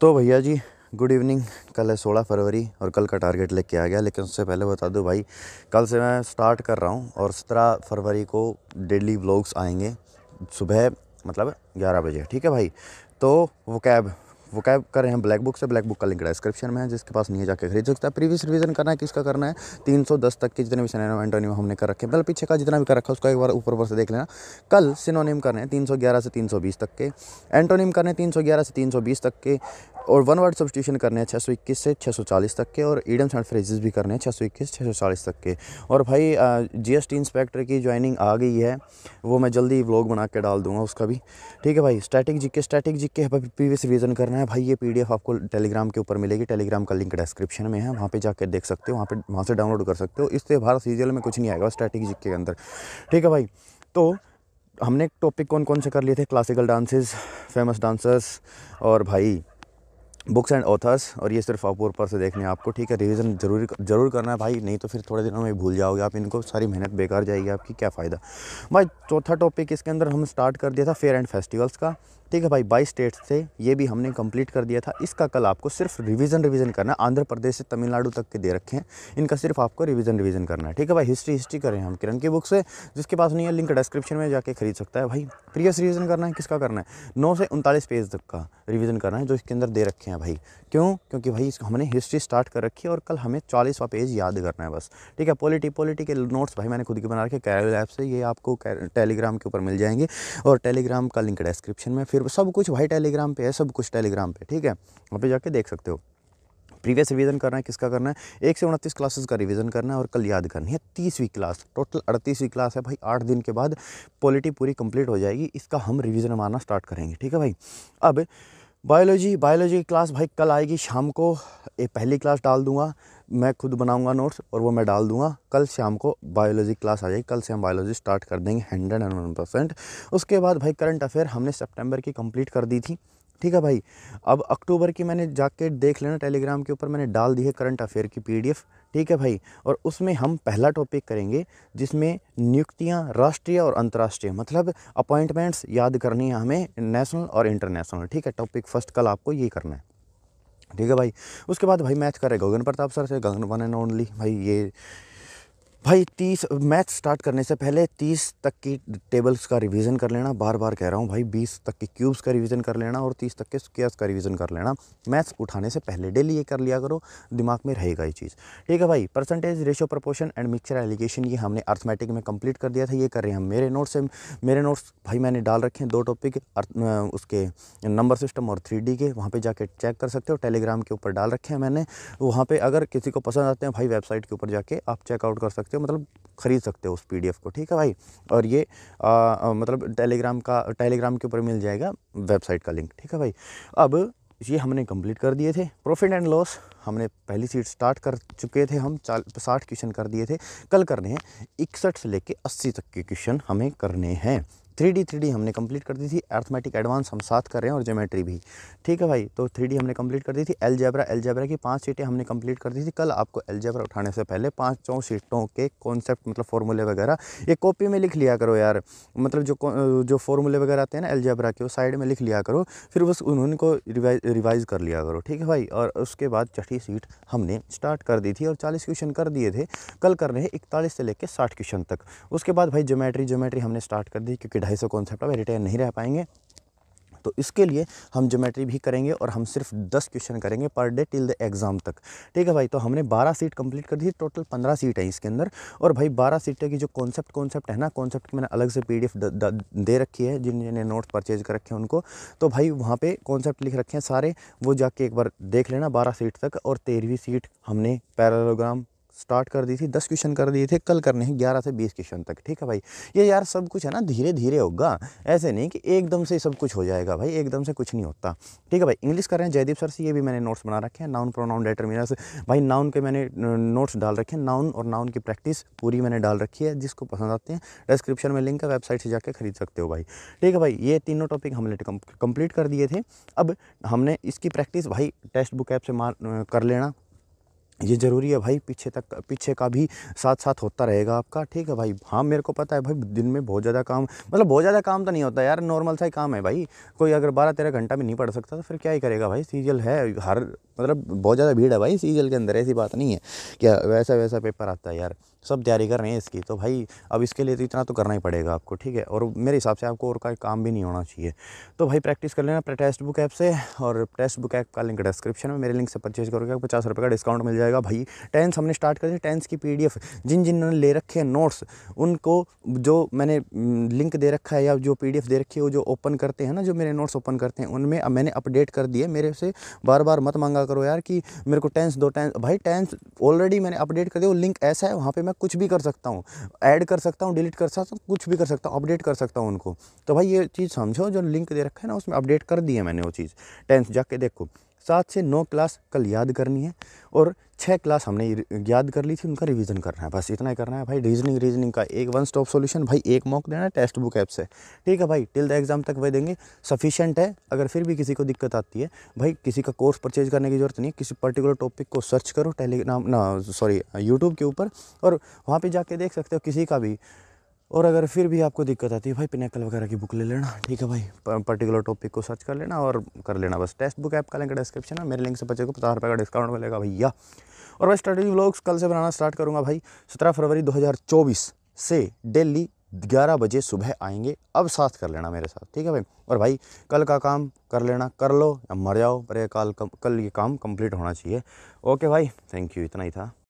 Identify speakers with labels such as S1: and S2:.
S1: तो भैया जी good evening कल है सोलह फरवरी और कल का टारगेट लेके आ गया लेकिन उससे पहले बता दूँ भाई कल से मैं स्टार्ट कर रहा हूँ और सत्रह फरवरी को डेली ब्लॉग्स आएंगे सुबह मतलब ग्यारह बजे ठीक है भाई तो वो कैब वो क्या कर रहे हैं ब्लैक बुक से ब्लैक बुक का लिंक डिस्क्रिप्शन में है जिसके पास नहीं जाकर खरीद सकता है प्रीवियस रिवीजन करना है किसका करना है तीन सौ दस तक के जितने भी सिनेमा एंटोनियम हमने कर रखे मतलब पीछे का जितना भी कर रखा उसका एक बार ऊपर ऊपर से देख लेना कल सिनोनिम करने हैं तीन सौ ग्यारह से तीन सौ बीस तक के एंटोनिम करने हैं तीन सौ ग्यारह से तीन सौ बीस तक के और वन वर्ड सब्सटीट्यूशन करने हैं छः सौ इक्कीस से छः सौ चालीस तक के और ईडम्स एंड फ्रेजेस भी करने हैं छः सौ इक्कीस छः सौ चालीस तक के और भाई जी एस टी इंस्पेक्टर की ज्वाइनिंग आ गई है वो मैं जल्दी व्लॉग बना के डाल दूंगा उसका भी ठीक है भाई स्टैटिक जी के स्टैटिक जी के प्रीवियस रिवीजन करना है भाई ये पीडीएफ आपको टेलीग्राम के ऊपर मिलेगी टेलीग्राम का लिंक डिस्क्रिप्शन में है वहाँ पे जाकर देख सकते हो वहाँ पे वहाँ से डाउनलोड कर सकते हो इससे भारत सीरियल में कुछ नहीं आएगा स्ट्रैटेजी के अंदर ठीक है भाई तो हमने टॉपिक कौन कौन से कर लिए थे क्लासिकल डांसेस फेमस डांसर्स और भाई बुक्स एंड ऑथर्स और ये सिर्फ आप ऊपर से देखने आपको ठीक है रिवीजन जरूर जरूर करना है भाई नहीं तो फिर थोड़े दिनों में भूल जाओगे आप इनको सारी मेहनत बेकार जाएगी आपकी क्या फ़ायदा भाई चौथा टॉपिक इसके अंदर हम स्टार्ट कर दिया था फेयर एंड फेस्टिवल्स का ठीक है भाई बाईस स्टेट से ये भी हमने कंप्लीट कर दिया था इसका कल आपको सिर्फ रिवीजन रिवीजन करना आंध्र प्रदेश से तमिलनाडु तक के दे रखे हैं इनका सिर्फ आपको रिवीजन रिवीजन करना है ठीक है भाई हिस्ट्री हिस्ट्री करें हम किरण की बुक से जिसके पास नहीं है लिंक डिस्क्रिप्शन में जाके खरीद सकता है भाई प्रीवियस रिविज़न करना है किसका करना है नौ से उनतालीस पेज तक का रिविज़न करना है जो इसके अंदर दे रखे हैं भाई क्यों क्योंकि भाई हमने हिस्ट्री स्टार्ट कर रखी है और कल हमें चालीसवा पेज याद करना है बस ठीक है पॉलिटी पॉलिटी के नोट्स भाई मैंने खुद के बना रखे कैरल ऐप से ये आपको टेलीग्राम के ऊपर मिल जाएंगे और टेलीग्राम का लिंक डिस्क्रिप्शन में फिर सब कुछ भाई टेलीग्राम पे है सब कुछ टेलीग्राम पे ठीक है वहाँ पे जाके देख सकते हो प्रीवियस रिवीजन करना है किसका करना है एक से उनतीस क्लासेस का रिवीजन करना है और कल याद करनी है तीसवीं क्लास टोटल अड़तीसवीं क्लास है भाई आठ दिन के बाद पॉलिटी पूरी कंप्लीट हो जाएगी इसका हम रिवीजन मारना स्टार्ट करेंगे ठीक है भाई अब बायोलॉजी बायोलॉजी की क्लास भाई कल आएगी शाम को एक पहली क्लास डाल दूंगा मैं खुद बनाऊंगा नोट्स और वो मैं डाल दूंगा कल शाम को बायोलॉजी क्लास आ जाएगी कल से हम बायोलॉजी स्टार्ट कर देंगे हंड्रेड एंड वन परसेंट उसके बाद भाई करंट अफेयर हमने सितंबर की कंप्लीट कर दी थी ठीक है भाई अब अक्टूबर की मैंने जाके देख लेना टेलीग्राम के ऊपर मैंने डाल दी है करंट अफेयर की पी ठीक है भाई और उसमें हम पहला टॉपिक करेंगे जिसमें नियुक्तियां राष्ट्रीय और अंतर्राष्ट्रीय मतलब अपॉइंटमेंट्स याद करनी है हमें नेशनल और इंटरनेशनल ठीक है टॉपिक फर्स्ट कल आपको ये करना है ठीक है भाई उसके बाद भाई मैच करे गगन प्रताप सर से गगन वन एंड ओनली भाई ये भाई तीस मैथ स्टार्ट करने से पहले तीस तक की टेबल्स का रिवीजन कर लेना बार बार कह रहा हूँ भाई बीस तक के क्यूब्स का रिवीजन कर लेना और तीस तक के स्क्वेयर्स का रिवीजन कर लेना मैथ्स उठाने से पहले डेली ये कर लिया करो दिमाग में रहेगा ये चीज़ ठीक है भाई percentage ratio proportion and mixture alligation ये हमने अर्थमेटिक में कंप्लीट कर दिया था ये कर रहे हैं हम मेरे नोट्स से मेरे नोट्स भाई मैंने डाल रखे हैं दो टॉपिक उसके नंबर सिस्टम और थ्री के वहाँ पर जाके चेक कर सकते हो टेलीग्राम के ऊपर डाल रखे हैं मैंने वहाँ पर अगर किसी को पसंद आते हैं भाई वेबसाइट के ऊपर जाके आप चेकआउट कर सकते हो सकते हो मतलब ख़रीद सकते हो उस पी को ठीक है भाई और ये आ, मतलब टेलीग्राम का टेलीग्राम के ऊपर मिल जाएगा वेबसाइट का लिंक ठीक है भाई अब ये हमने कंप्लीट कर दिए थे प्रॉफिट एंड लॉस हमने पहली सीट स्टार्ट कर चुके थे हम चाल साठ क्वेश्चन कर दिए थे कल करने हैं इकसठ से लेके अस्सी तक के क्वेश्चन हमें करने हैं थ्री डी हमने कंप्लीट कर दी थी अर्थमेटिक एडवांस हम साथ कर रहे हैं और ज्योमेट्री भी ठीक है भाई तो थ्री हमने कंप्लीट कर दी थी एलजेब्रा एलजेब्रा की पाँच सीटें हमने कंप्लीट कर दी थी कल आपको एलजेब्रा उठाने से पहले पाँचों सीटों के कॉन्सेप्ट मतलब फॉर्मूले वगैरह ये कॉपी में लिख लिया करो यार मतलब जो जो फॉर्मूले वगैरह आते हैं ना एलजेब्रा के वो साइड में लिख लिया करो फिर बस उन्होंने को रिवाइज रिवाइज कर लिया करो ठीक है भाई और उसके बाद छठी सीट हमने स्टार्ट कर दी थी और चालीस क्वेश्चन कर दिए थे कल कर रहे हैं इकतालीस से लेकर साठ क्वेश्चन तक उसके बाद भाई ज्योमेट्री ज्योमेट्री हमने स्टार्ट कर दी क्योंकि ढाई सौ कॉन्सेप्ट में रिटेन नहीं रह पाएंगे तो इसके लिए हम ज्योमेट्री भी करेंगे और हम सिर्फ दस क्वेश्चन करेंगे per day till the exam तक ठीक है भाई तो हमने बारह सीट कंप्लीट कर दी टोटल पंद्रह सीट है इसके अंदर और भाई बारह सीटें की जो कॉन्सेप्ट कॉन्सेप्ट है ना कॉन्सेप्ट की मैंने अलग से पी दे रखी है जिन जिन्हें नोट्स परचेज कर रखे हैं उनको तो भाई वहाँ पर कॉन्सेप्ट लिख रखे हैं सारे वो जाके एक बार देख लेना बारह सीट तक और तेरहवीं सीट हमने पैरालोग्राम स्टार्ट कर दी थी दस क्वेश्चन कर दिए थे कल करने हैं ग्यारह से बीस क्वेश्चन तक ठीक है भाई ये यार सब कुछ है ना धीरे धीरे होगा ऐसे नहीं कि एकदम से सब कुछ हो जाएगा भाई एकदम से कुछ नहीं होता ठीक है भाई इंग्लिश कर रहे हैं जयदीप सर से ये भी मैंने नोट्स बना रखे हैं नाउन प्रोनाउन डेटरमिनर्स भाई नाउन के मैंने नोट्स डाल रखे हैं नाउन और नाउन की प्रैक्टिस पूरी मैंने डाल रखी है जिसको पसंद आते हैं डिस्क्रिप्शन में लिंक है वेबसाइट से जाकर खरीद सकते हो भाई ठीक है भाई ये तीनों टॉपिक हमने कंप्लीट कर दिए थे अब हमने इसकी प्रैक्टिस भाई टेक्स्ट बुक ऐप से मार कर लेना ये ज़रूरी है भाई पीछे तक पीछे का भी साथ साथ होता रहेगा आपका ठीक है भाई हाँ मेरे को पता है भाई दिन में बहुत ज़्यादा काम मतलब बहुत ज़्यादा काम तो नहीं होता यार नॉर्मल सा ही काम है भाई कोई अगर बारह तेरह घंटा भी नहीं पढ़ सकता तो फिर क्या ही करेगा भाई सीरियल है हर मतलब बहुत ज़्यादा भीड़ है भाई सीरियल के अंदर ऐसी बात नहीं है क्या वैसा वैसा पेपर आता है यार सब तैयारी कर रहे हैं इसकी तो भाई अब इसके लिए तो इतना तो करना ही पड़ेगा आपको ठीक है और मेरे हिसाब से आपको और का काम भी नहीं होना चाहिए तो भाई प्रैक्टिस कर लेना टेस्ट बुक ऐप से और टेस्ट बुक ऐप का लिंक डिस्क्रिप्शन में मेरे लिंक से परचेज करोगे आपको पचास रुपये का डिस्काउंट मिल जाएगा भाई टेंथ हमने स्टार्ट कर दी टेंस की पी जिन जिन्होंने ले रखे हैं नोट्स उनको जो मैंने लिंक दे रखा है या जो पी दे रखी है वो जो ओपन करते हैं ना जो मेरे नोट्स ओपन करते हैं उनमें अब मैंने अपडेट कर दिए मेरे से बार बार मत मांगा करो यार कि मेरे को टेंस दो टेंस भाई टेंस ऑलरेडी मैंने अपडेट कर दिया वो लिंक ऐसा है वहाँ पर मैं कुछ भी कर सकता हूँ ऐड कर सकता हूँ डिलीट कर सकता हूँ कुछ भी कर सकता हूँ अपडेट कर सकता हूँ उनको तो भाई ये चीज़ समझो जो लिंक दे रखा है ना उसमें अपडेट कर दिया मैंने वो चीज़ टेंथ जाके देखो सात से नौ क्लास कल याद करनी है और छः क्लास हमने याद कर ली थी उनका रिवीजन करना है बस इतना ही करना है भाई रीजनिंग रीजनिंग का एक वन स्टॉप सॉल्यूशन भाई एक मॉक देना है टेक्स्ट बुक ऐप से ठीक है भाई टिल द एग्ज़ाम तक वह देंगे सफिशेंट है अगर फिर भी किसी को दिक्कत आती है भाई किसी का कोर्स परचेज करने की जरूरत नहीं है किसी पर्टिकुलर टॉपिक को सर्च करो टेलीग्राम ना सॉरी यूट्यूब के ऊपर और वहाँ पर जाके देख सकते हो किसी का भी और अगर फिर भी आपको दिक्कत आती है भाई पिनेकल वगैरह की बुक ले लेना ठीक है भाई पर्टिकुलर टॉपिक को सर्च कर लेना और कर लेना बस टेस्ट बुक ऐप का लिंक डिस्क्रिप्शन है मेरे लिंक से बच्चे को पचास रुपये का डिस्काउंट मिलेगा भैया और मैं स्टडी व्लॉग्स कल से बनाना स्टार्ट करूँगा भाई सत्रह फरवरी दो से डेली ग्यारह बजे सुबह आएंगे अब साथ कर लेना मेरे साथ ठीक है भाई और भाई कल का काम कर लेना कर लो या मर जाओ पर कल कल ये काम कंप्लीट होना चाहिए ओके भाई थैंक यू इतना ही था